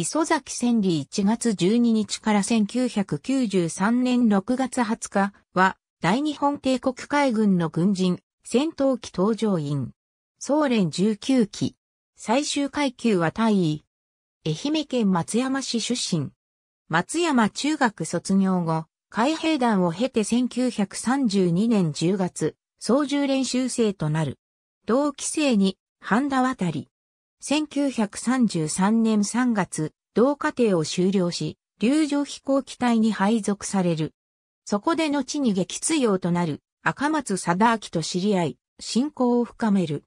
磯崎千里1月12日から1993年6月20日は、大日本帝国海軍の軍人、戦闘機搭乗員。総連19期。最終階級は大尉。愛媛県松山市出身。松山中学卒業後、海兵団を経て1932年10月、操縦練習生となる。同期生に、半田渡り、1933年3月、同課程を修了し、流上飛行機隊に配属される。そこで後に撃墜用となる赤松貞明と知り合い、信仰を深める。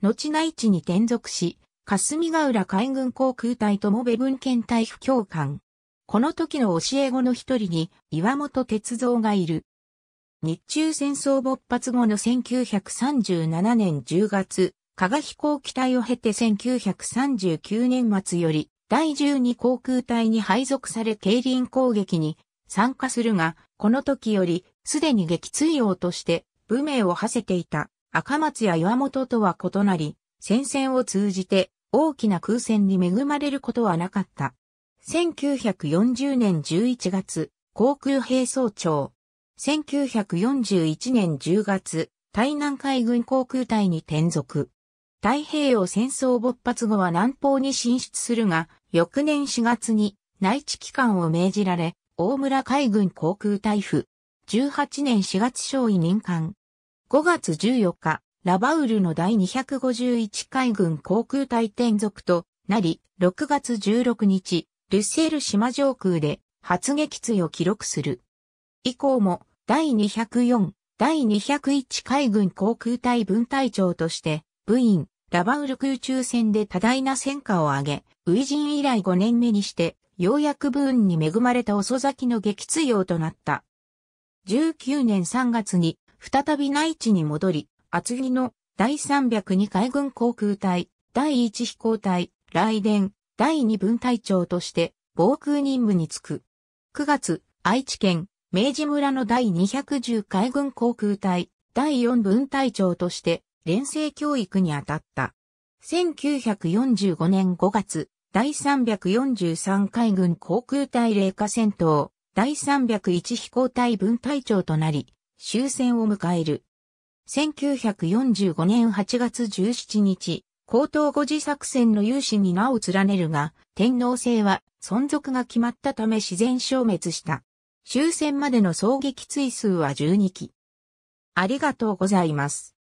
後内地に転属し、霞ヶ浦海軍航空隊とモベ文献隊副教官。この時の教え子の一人に岩本哲三がいる。日中戦争勃発後の1937年10月、加賀飛行機隊を経て1939年末より第12航空隊に配属され競輪攻撃に参加するが、この時よりすでに撃墜王として武名を馳せていた赤松や岩本とは異なり、戦線を通じて大きな空戦に恵まれることはなかった。1940年11月、航空兵総長。1941年10月、台南海軍航空隊に転属。太平洋戦争勃発後は南方に進出するが、翌年4月に内地機関を命じられ、大村海軍航空隊府。18年4月少尉任官。5月14日、ラバウルの第251海軍航空隊転属となり、6月16日、ルッセール島上空で発撃墜を記録する。以降も、第204、第201海軍航空隊分隊長として、部員、ラバウル空中戦で多大な戦果を上げ、ウイジン以来5年目にして、ようやく部運に恵まれた遅咲きの撃墜王となった。19年3月に、再び内地に戻り、厚木の第302海軍航空隊、第1飛行隊、雷電、第2分隊長として、防空任務に就く。9月、愛知県、明治村の第210海軍航空隊、第4分隊長として、連生教育にあたった。1945年5月、第343海軍航空隊霊下戦闘、第301飛行隊分隊長となり、終戦を迎える。1945年8月17日、高等五次作戦の有志に名を連ねるが、天皇制は存続が決まったため自然消滅した。終戦までの総撃追数は12機。ありがとうございます。